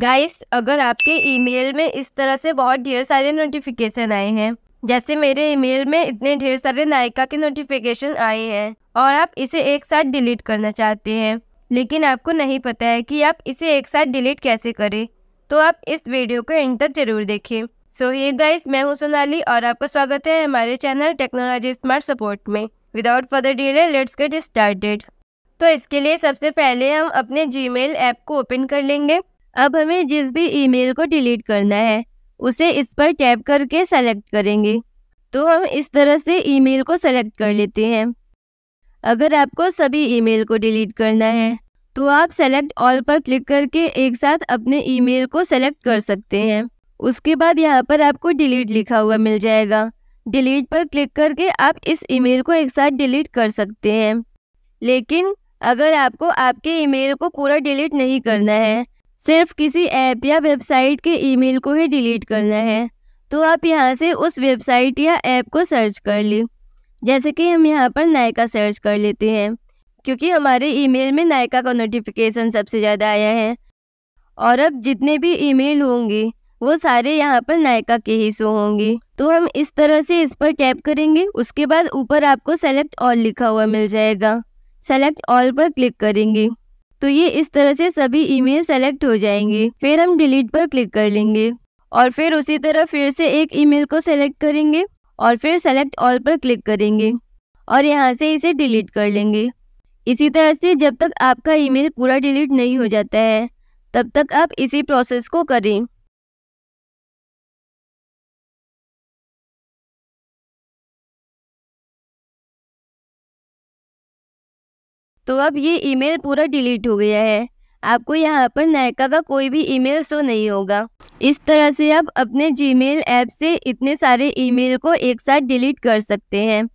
Guys अगर आपके email में इस तरह से बहुत ढेर सारे नोटिफिकेशन आए हैं जैसे मेरे ईमेल में इतने ढेर सारे नायका के नोटिफिकेशन आए हैं और आप इसे एक साथ डिलीट करना चाहते हैं लेकिन आपको नहीं पता है कि आप इसे एक साथ डिलीट कैसे करें तो आप इस वीडियो को एंड तक जरूर देखें सो ये गाइस मैं हूँ सोनाली और आपका स्वागत है हमारे चैनल टेक्नोलॉजी स्मार्ट सपोर्ट में without further delay let's get started तो इसके लिए सबसे पहले हम अपने जीमेल ऐप को ओपन कर लेंगे अब हमें जिस भी ईमेल को डिलीट करना है उसे इस पर टैप करके सेलेक्ट करेंगे तो हम इस तरह से ईमेल को सेलेक्ट कर लेते हैं अगर आपको सभी ईमेल को डिलीट करना है तो आप सेलेक्ट ऑल पर क्लिक करके एक साथ अपने ईमेल को सेलेक्ट कर सकते हैं उसके बाद यहाँ पर आपको डिलीट लिखा हुआ मिल जाएगा डिलीट पर क्लिक करके आप इस ईमेल को एक साथ डिलीट कर सकते हैं लेकिन अगर आपको आपके ईमेल को पूरा डिलीट नहीं करना है सिर्फ किसी ऐप या वेबसाइट के ईमेल को ही डिलीट करना है तो आप यहाँ से उस वेबसाइट या ऐप को सर्च कर लें जैसे कि हम यहाँ पर नायका सर्च कर लेते हैं क्योंकि हमारे ईमेल में नायका का नोटिफिकेशन सबसे ज़्यादा आया है और अब जितने भी ईमेल होंगे वो सारे यहाँ पर नायका के ही सो होंगे तो हम इस तरह से इस पर टैप करेंगे उसके बाद ऊपर आपको सेलेक्ट ऑल लिखा हुआ मिल जाएगा सेलेक्ट ऑल पर क्लिक करेंगे तो ये इस तरह से सभी ईमेल सेलेक्ट हो जाएंगे हम्म। फिर हम डिलीट पर क्लिक कर लेंगे और फिर उसी तरह फिर से एक ईमेल को सेलेक्ट करेंगे और फिर सेलेक्ट ऑल पर क्लिक करेंगे और यहाँ से इसे डिलीट कर लेंगे इसी तरह से जब तक आपका ईमेल पूरा डिलीट नहीं हो जाता है तब तक आप इसी प्रोसेस को करें तो अब ये ईमेल पूरा डिलीट हो गया है आपको यहाँ पर नायका का कोई भी ईमेल शो नहीं होगा इस तरह से आप अपने जीमेल ऐप से इतने सारे ईमेल को एक साथ डिलीट कर सकते हैं